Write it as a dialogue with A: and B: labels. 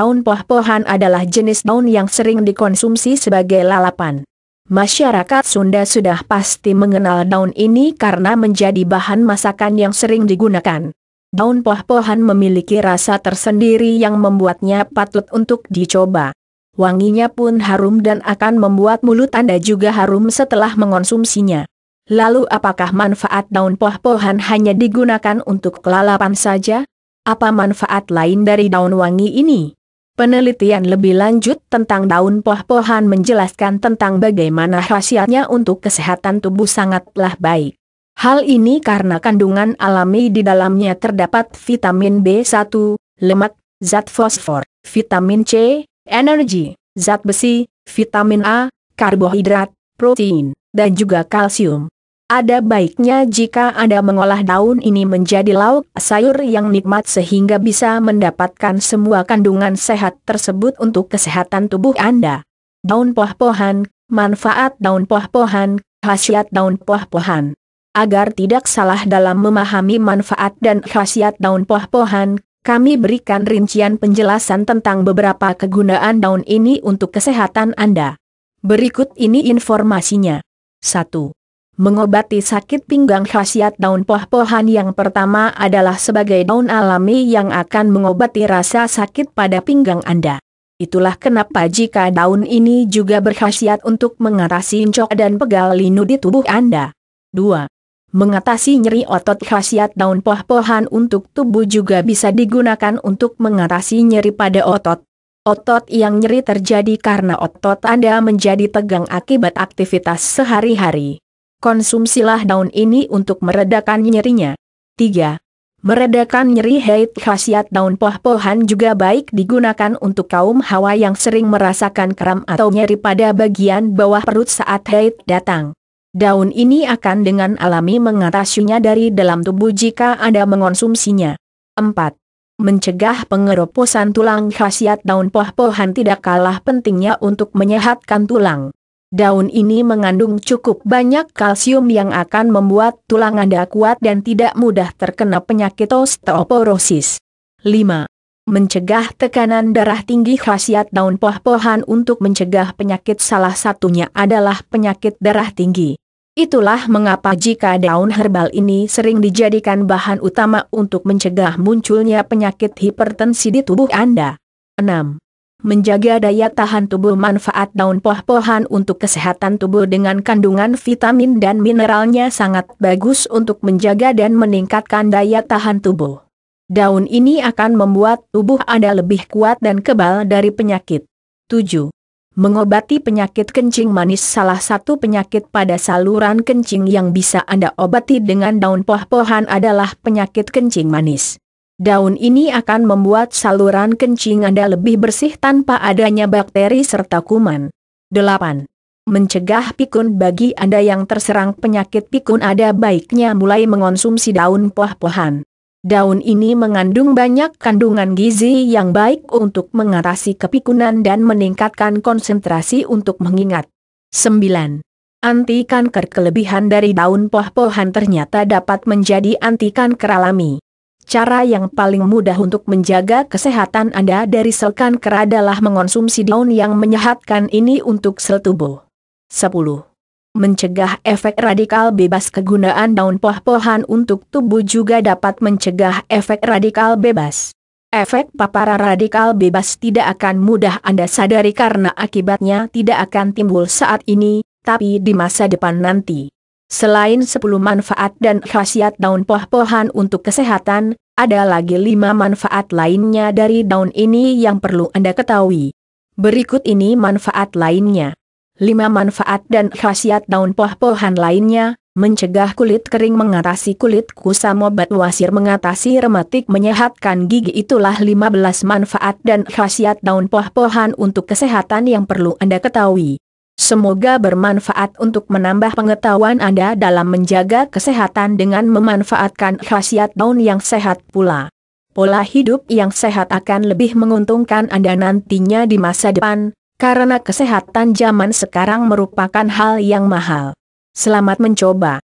A: Daun poh-pohan adalah jenis daun yang sering dikonsumsi sebagai lalapan. Masyarakat Sunda sudah pasti mengenal daun ini karena menjadi bahan masakan yang sering digunakan. Daun poh-pohan memiliki rasa tersendiri yang membuatnya patut untuk dicoba. Wanginya pun harum dan akan membuat mulut Anda juga harum setelah mengonsumsinya. Lalu apakah manfaat daun poh-pohan hanya digunakan untuk kelalapan saja? Apa manfaat lain dari daun wangi ini? Penelitian lebih lanjut tentang daun poh-pohan menjelaskan tentang bagaimana khasiatnya untuk kesehatan tubuh sangatlah baik. Hal ini karena kandungan alami di dalamnya terdapat vitamin B1, lemak, zat fosfor, vitamin C, energi, zat besi, vitamin A, karbohidrat, protein, dan juga kalsium. Ada baiknya jika Anda mengolah daun ini menjadi lauk sayur yang nikmat sehingga bisa mendapatkan semua kandungan sehat tersebut untuk kesehatan tubuh Anda. Daun poh-pohan, manfaat daun poh-pohan, khasiat daun poh-pohan. Agar tidak salah dalam memahami manfaat dan khasiat daun poh-pohan, kami berikan rincian penjelasan tentang beberapa kegunaan daun ini untuk kesehatan Anda. Berikut ini informasinya. 1. Mengobati sakit pinggang khasiat daun poh-pohan yang pertama adalah sebagai daun alami yang akan mengobati rasa sakit pada pinggang Anda. Itulah kenapa jika daun ini juga berkhasiat untuk mengatasi incok dan pegal linu di tubuh Anda. 2. Mengatasi nyeri otot khasiat daun poh-pohan untuk tubuh juga bisa digunakan untuk mengatasi nyeri pada otot. Otot yang nyeri terjadi karena otot Anda menjadi tegang akibat aktivitas sehari-hari. Konsumsilah daun ini untuk meredakan nyerinya. 3. Meredakan nyeri haid khasiat daun poh-pohan juga baik digunakan untuk kaum hawa yang sering merasakan kram atau nyeri pada bagian bawah perut saat haid datang. Daun ini akan dengan alami mengatasinya dari dalam tubuh jika Anda mengonsumsinya. 4. Mencegah pengeroposan tulang khasiat daun poh-pohan tidak kalah pentingnya untuk menyehatkan tulang. Daun ini mengandung cukup banyak kalsium yang akan membuat tulang Anda kuat dan tidak mudah terkena penyakit osteoporosis. 5. Mencegah tekanan darah tinggi khasiat daun poh-pohan untuk mencegah penyakit salah satunya adalah penyakit darah tinggi. Itulah mengapa jika daun herbal ini sering dijadikan bahan utama untuk mencegah munculnya penyakit hipertensi di tubuh Anda. 6 menjaga daya tahan tubuh manfaat daun poh-pohan untuk kesehatan tubuh dengan kandungan vitamin dan mineralnya sangat bagus untuk menjaga dan meningkatkan daya tahan tubuh. Daun ini akan membuat tubuh Anda lebih kuat dan kebal dari penyakit. 7. Mengobati penyakit kencing manis Salah satu penyakit pada saluran kencing yang bisa Anda obati dengan daun poh-pohan adalah penyakit kencing manis daun ini akan membuat saluran kencing Anda lebih bersih tanpa adanya bakteri serta kuman. 8. Mencegah pikun bagi Anda yang terserang penyakit pikun ada baiknya mulai mengonsumsi daun poh-pohan. Daun ini mengandung banyak kandungan gizi yang baik untuk mengatasi kepikunan dan meningkatkan konsentrasi untuk mengingat. 9. Anti kanker kelebihan dari daun poh-pohan ternyata dapat menjadi anti kanker alami. Cara yang paling mudah untuk menjaga kesehatan Anda dari sel kanker adalah mengonsumsi daun yang menyehatkan ini untuk sel tubuh. 10. Mencegah efek radikal bebas kegunaan daun poh-pohan untuk tubuh juga dapat mencegah efek radikal bebas. Efek paparan radikal bebas tidak akan mudah Anda sadari karena akibatnya tidak akan timbul saat ini, tapi di masa depan nanti. Selain 10 manfaat dan khasiat daun poh-pohan untuk kesehatan, ada lagi 5 manfaat lainnya dari daun ini yang perlu Anda ketahui. Berikut ini manfaat lainnya. 5 manfaat dan khasiat daun poh-pohan lainnya, mencegah kulit kering mengatasi kulit kusam obat wasir mengatasi rematik menyehatkan gigi itulah 15 manfaat dan khasiat daun poh-pohan untuk kesehatan yang perlu Anda ketahui. Semoga bermanfaat untuk menambah pengetahuan Anda dalam menjaga kesehatan dengan memanfaatkan khasiat daun yang sehat pula. Pola hidup yang sehat akan lebih menguntungkan Anda nantinya di masa depan, karena kesehatan zaman sekarang merupakan hal yang mahal. Selamat mencoba.